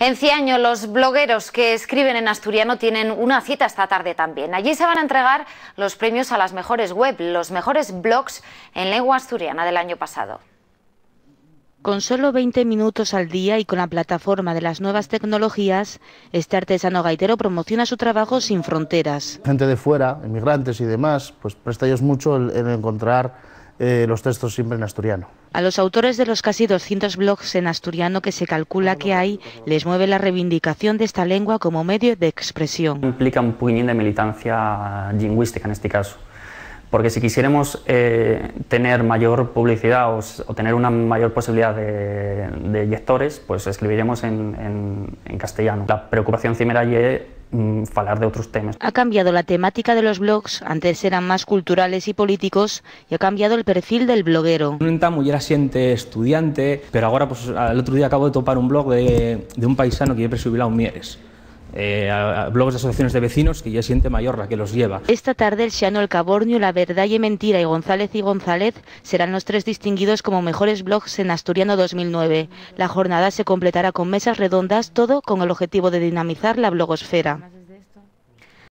En años los blogueros que escriben en asturiano tienen una cita esta tarde también. Allí se van a entregar los premios a las mejores web, los mejores blogs en lengua asturiana del año pasado. Con solo 20 minutos al día y con la plataforma de las nuevas tecnologías, este artesano gaitero promociona su trabajo sin fronteras. Gente de fuera, inmigrantes y demás, pues presta mucho en encontrar eh, los textos siempre en asturiano. A los autores de los casi 200 blogs en asturiano que se calcula que hay, les mueve la reivindicación de esta lengua como medio de expresión. Implica un puñín de militancia lingüística en este caso, porque si quisiéramos eh, tener mayor publicidad o, tener una mayor posibilidad de, de lectores, pues escribiremos en, castellano. La preocupación cimera Hablar mm, falar de otros temas. Ha cambiado la temática de los blogs, antes eran más culturales y políticos, y ha cambiado el perfil del bloguero. Un era siente estudiante, pero ahora pues el otro día acabo de topar un blog de, un paisano que yo presumido a un Mieres. Eh, a, blogs de asociaciones de vecinos que ya siente mayor la que los lleva. Esta tarde el Siano, el Cabornio, La Verdad y Mentira y González y González serán los tres distinguidos como mejores blogs en Asturiano 2009. La jornada se completará con mesas redondas, todo con el objetivo de dinamizar la blogosfera.